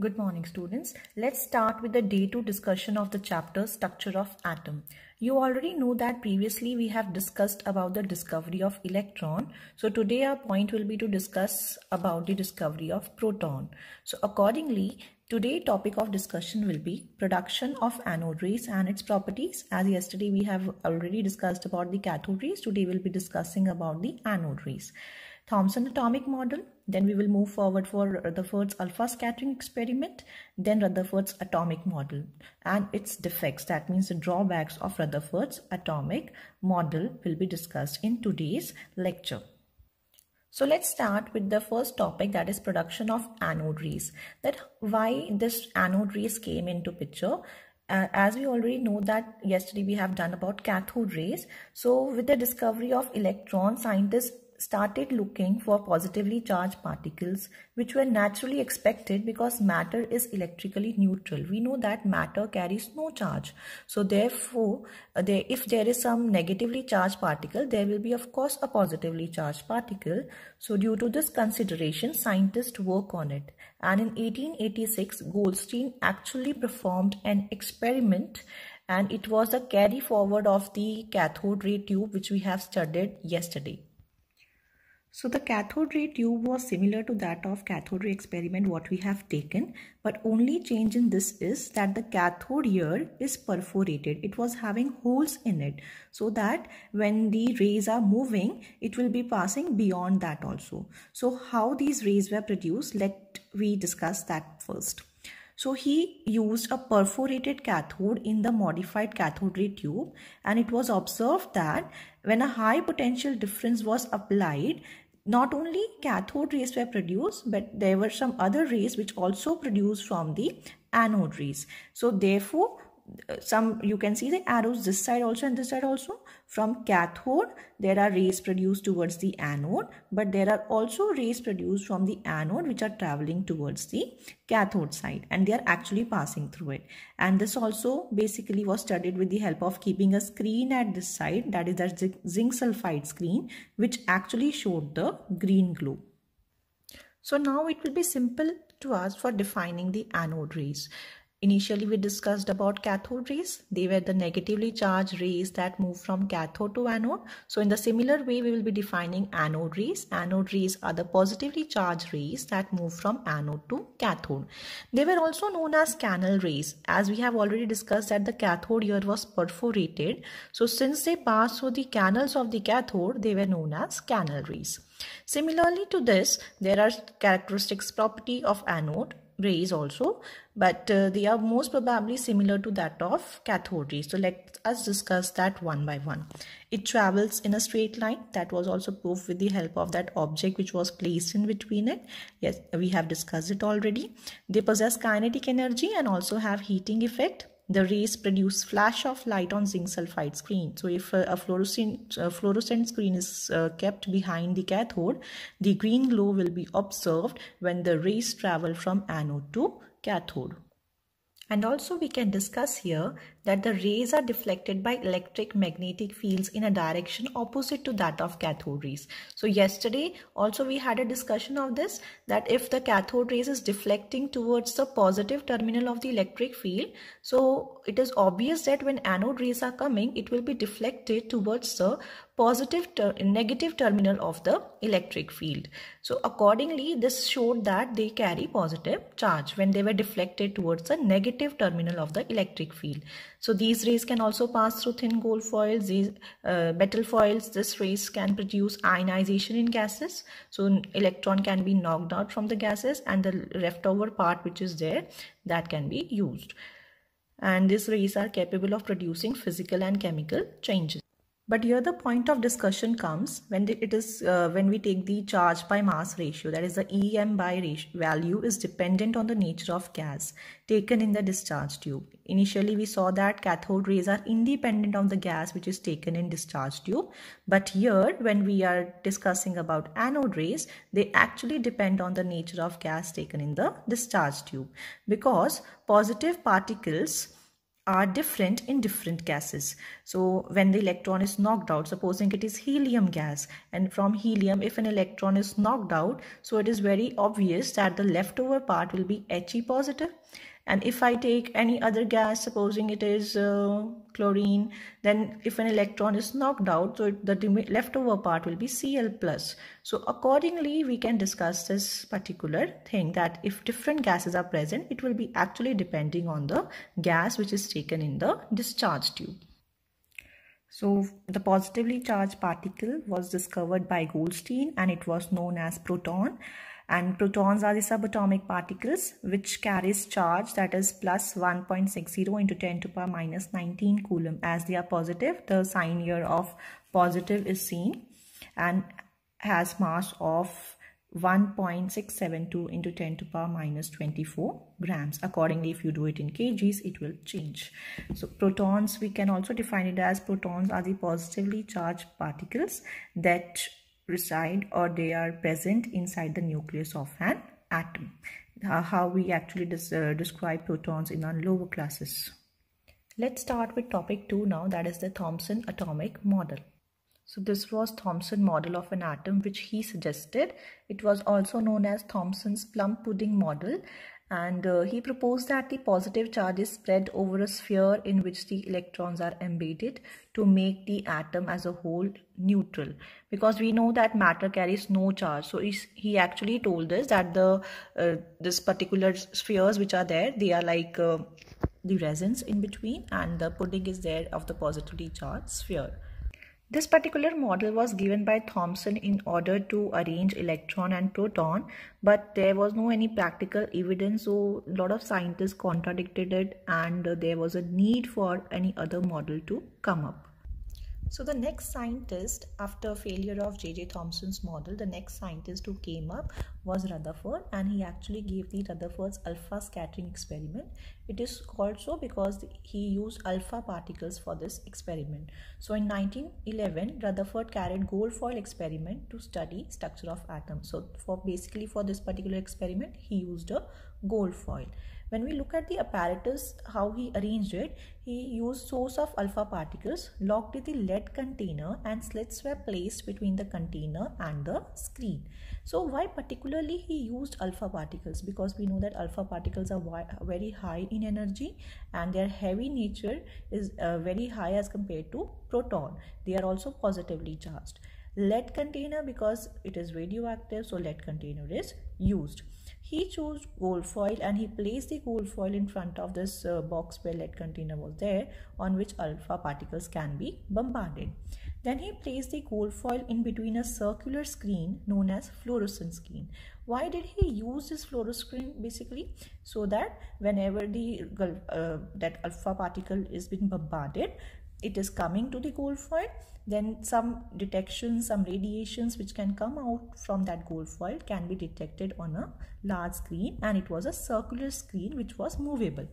Good morning students. Let's start with the day 2 discussion of the chapter structure of atom. You already know that previously we have discussed about the discovery of electron. So today our point will be to discuss about the discovery of proton. So accordingly today topic of discussion will be production of anode rays and its properties. As yesterday we have already discussed about the cathode rays. Today we'll be discussing about the anode rays. Thomson atomic model then we will move forward for Rutherford's alpha scattering experiment, then Rutherford's atomic model and its defects. That means the drawbacks of Rutherford's atomic model will be discussed in today's lecture. So let's start with the first topic that is production of anode rays. That why this anode rays came into picture. Uh, as we already know that yesterday we have done about cathode rays. So with the discovery of electron, scientists started looking for positively charged particles which were naturally expected because matter is electrically neutral we know that matter carries no charge so therefore uh, there, if there is some negatively charged particle there will be of course a positively charged particle so due to this consideration scientists work on it and in 1886 goldstein actually performed an experiment and it was a carry forward of the cathode ray tube which we have studied yesterday so the cathode ray tube was similar to that of cathode ray experiment what we have taken but only change in this is that the cathode here is perforated. It was having holes in it so that when the rays are moving it will be passing beyond that also. So how these rays were produced let we discuss that first. So he used a perforated cathode in the modified cathode ray tube and it was observed that when a high potential difference was applied, not only cathode rays were produced, but there were some other rays which also produced from the anode rays. So therefore, some you can see the arrows this side also and this side also from cathode there are rays produced towards the anode but there are also rays produced from the anode which are traveling towards the cathode side and they are actually passing through it and this also basically was studied with the help of keeping a screen at this side that is the zinc sulfide screen which actually showed the green glow so now it will be simple to us for defining the anode rays Initially, we discussed about cathode rays. They were the negatively charged rays that move from cathode to anode. So in the similar way, we will be defining anode rays. Anode rays are the positively charged rays that move from anode to cathode. They were also known as canal rays. As we have already discussed that the cathode here was perforated. So since they passed through the canals of the cathode, they were known as canal rays. Similarly to this, there are characteristics property of anode rays also but uh, they are most probably similar to that of cathode rays so let us discuss that one by one it travels in a straight line that was also proved with the help of that object which was placed in between it yes we have discussed it already they possess kinetic energy and also have heating effect the rays produce flash of light on zinc sulfide screen. So if a, fluorescent, a fluorescent screen is uh, kept behind the cathode, the green glow will be observed when the rays travel from anode to cathode. And also we can discuss here that the rays are deflected by electric magnetic fields in a direction opposite to that of cathode rays. So yesterday also we had a discussion of this that if the cathode rays is deflecting towards the positive terminal of the electric field, so it is obvious that when anode rays are coming, it will be deflected towards the positive ter negative terminal of the electric field. So accordingly, this showed that they carry positive charge when they were deflected towards the negative terminal of the electric field. So these rays can also pass through thin gold foils, these uh, metal foils. This rays can produce ionization in gases. So electron can be knocked out from the gases and the leftover part which is there that can be used. And these rays are capable of producing physical and chemical changes. But here the point of discussion comes when it is uh, when we take the charge by mass ratio, that is the EM by ratio, value is dependent on the nature of gas taken in the discharge tube. Initially we saw that cathode rays are independent on the gas which is taken in discharge tube. But here when we are discussing about anode rays, they actually depend on the nature of gas taken in the discharge tube because positive particles are different in different gases. So when the electron is knocked out, supposing it is helium gas and from helium if an electron is knocked out, so it is very obvious that the leftover part will be He positive and if I take any other gas supposing it is uh, chlorine then if an electron is knocked out so the leftover part will be Cl plus so accordingly we can discuss this particular thing that if different gases are present it will be actually depending on the gas which is taken in the discharge tube. So the positively charged particle was discovered by Goldstein and it was known as proton and protons are the subatomic particles which carries charge that is plus 1.60 into 10 to power minus 19 coulomb as they are positive the sign here of positive is seen and has mass of 1.672 into 10 to power minus 24 grams accordingly if you do it in kgs it will change so protons we can also define it as protons are the positively charged particles that reside or they are present inside the nucleus of an atom. How we actually uh, describe protons in our lower classes. Let's start with topic 2 now that is the Thomson atomic model. So this was Thomson model of an atom which he suggested. It was also known as Thomson's plum pudding model and uh, he proposed that the positive charge is spread over a sphere in which the electrons are embedded to make the atom as a whole neutral because we know that matter carries no charge so he actually told us that the uh, this particular spheres which are there they are like uh, the resins in between and the pudding is there of the positively charged sphere this particular model was given by Thomson in order to arrange electron and proton, but there was no any practical evidence, so a lot of scientists contradicted it and there was a need for any other model to come up. So the next scientist after failure of J.J. Thomson's model, the next scientist who came up was Rutherford and he actually gave the Rutherford's alpha scattering experiment. It is called so because he used alpha particles for this experiment. So in 1911, Rutherford carried gold foil experiment to study structure of atoms. So for basically for this particular experiment, he used a gold foil. When we look at the apparatus, how he arranged it, he used source of alpha particles locked in the lead container and slits were placed between the container and the screen. So why particularly he used alpha particles? Because we know that alpha particles are very high in energy and their heavy nature is uh, very high as compared to proton. They are also positively charged lead container because it is radioactive so lead container is used he chose gold foil and he placed the gold foil in front of this uh, box where lead container was there on which alpha particles can be bombarded. Then he placed the gold foil in between a circular screen known as fluorescent screen. Why did he use this fluorescent screen basically? So that whenever the uh, that alpha particle is being bombarded, it is coming to the gold foil then some detection, some radiations which can come out from that gold foil can be detected on a large screen and it was a circular screen which was movable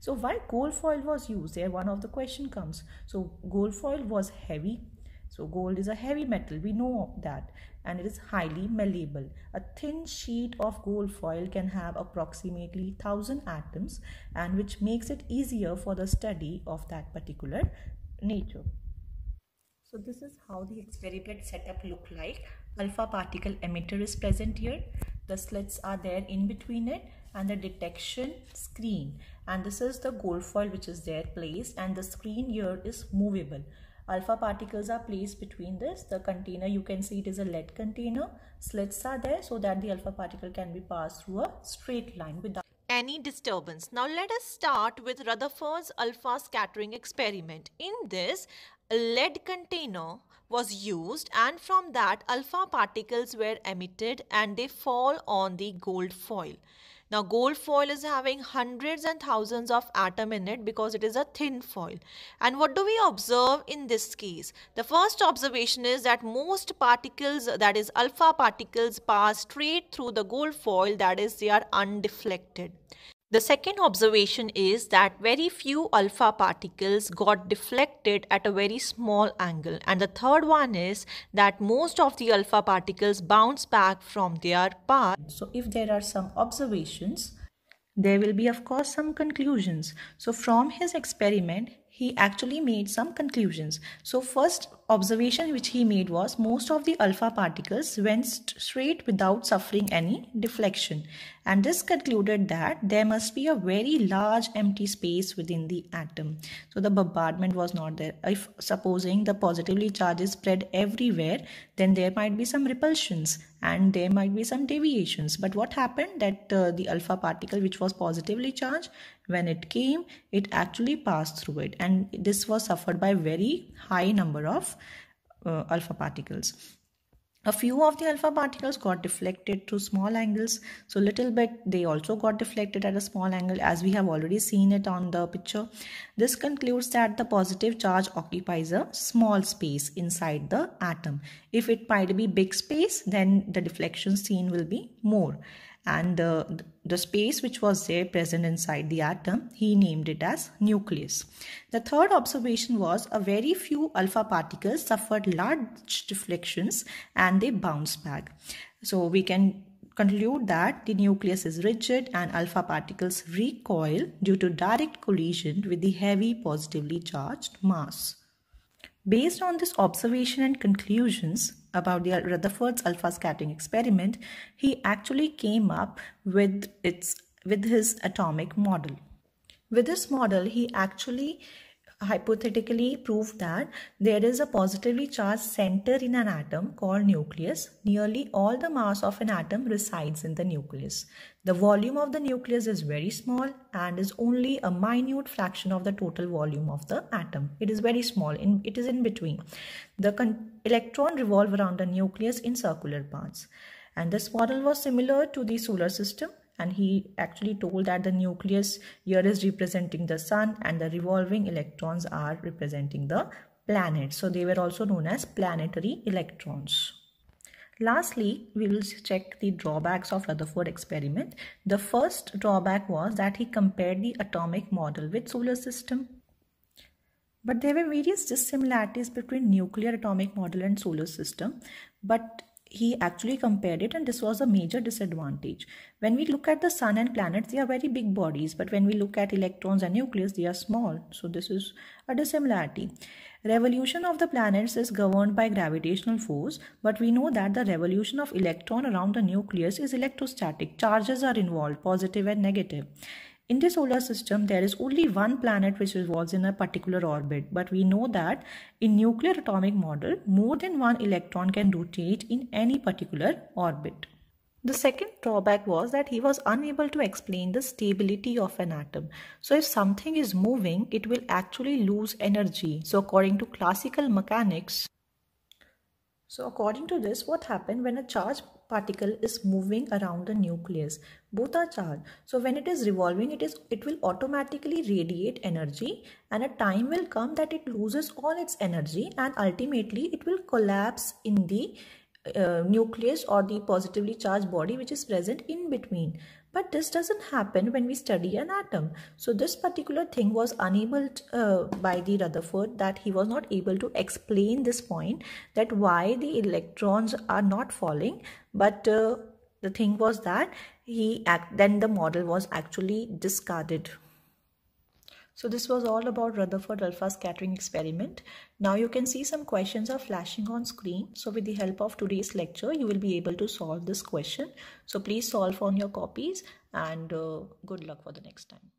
so why gold foil was used there one of the question comes so gold foil was heavy so gold is a heavy metal we know that and it is highly malleable a thin sheet of gold foil can have approximately 1000 atoms and which makes it easier for the study of that particular nature. So this is how the experiment setup look like. Alpha particle emitter is present here. The slits are there in between it and the detection screen. And this is the gold foil which is there placed and the screen here is movable. Alpha particles are placed between this. The container you can see it is a lead container. Slits are there so that the alpha particle can be passed through a straight line without any disturbance. Now let us start with Rutherford's alpha scattering experiment. In this, a lead container was used and from that alpha particles were emitted and they fall on the gold foil. Now gold foil is having hundreds and thousands of atom in it because it is a thin foil. And what do we observe in this case? The first observation is that most particles that is alpha particles pass straight through the gold foil that is they are undeflected. The second observation is that very few alpha particles got deflected at a very small angle. And the third one is that most of the alpha particles bounce back from their path. So if there are some observations, there will be of course some conclusions. So from his experiment, he actually made some conclusions. So first observation which he made was most of the alpha particles went straight without suffering any deflection. And this concluded that there must be a very large empty space within the atom. So the bombardment was not there. If supposing the positively charges spread everywhere, then there might be some repulsions and there might be some deviations. But what happened that uh, the alpha particle which was positively charged, when it came it actually passed through it and this was suffered by very high number of uh, alpha particles a few of the alpha particles got deflected to small angles so little bit they also got deflected at a small angle as we have already seen it on the picture this concludes that the positive charge occupies a small space inside the atom if it might be big space then the deflection seen will be more and the, the space which was there present inside the atom, he named it as nucleus. The third observation was a very few alpha particles suffered large deflections and they bounced back. So we can conclude that the nucleus is rigid and alpha particles recoil due to direct collision with the heavy positively charged mass. Based on this observation and conclusions, about the Rutherford's alpha scattering experiment, he actually came up with its with his atomic model. With this model, he actually hypothetically prove that there is a positively charged center in an atom called nucleus. Nearly all the mass of an atom resides in the nucleus. The volume of the nucleus is very small and is only a minute fraction of the total volume of the atom. It is very small, in, it is in between. The electron revolve around the nucleus in circular paths. And this model was similar to the solar system and he actually told that the nucleus here is representing the sun and the revolving electrons are representing the planet so they were also known as planetary electrons Lastly, we will check the drawbacks of Rutherford experiment. The first drawback was that he compared the atomic model with solar system. But there were various dissimilarities between nuclear atomic model and solar system. But he actually compared it and this was a major disadvantage when we look at the sun and planets they are very big bodies but when we look at electrons and nucleus they are small so this is a dissimilarity revolution of the planets is governed by gravitational force but we know that the revolution of electron around the nucleus is electrostatic charges are involved positive and negative in the solar system there is only one planet which revolves in a particular orbit but we know that in nuclear atomic model more than one electron can rotate in any particular orbit the second drawback was that he was unable to explain the stability of an atom. So if something is moving, it will actually lose energy. So according to classical mechanics, so according to this, what happened when a charge particle is moving around the nucleus both are charged so when it is revolving it is it will automatically radiate energy and a time will come that it loses all its energy and ultimately it will collapse in the uh, nucleus or the positively charged body which is present in between but this doesn't happen when we study an atom. So this particular thing was unable to, uh, by the Rutherford that he was not able to explain this point that why the electrons are not falling. But uh, the thing was that he act, then the model was actually discarded. So this was all about Rutherford alpha scattering experiment. Now you can see some questions are flashing on screen. So with the help of today's lecture, you will be able to solve this question. So please solve on your copies and uh, good luck for the next time.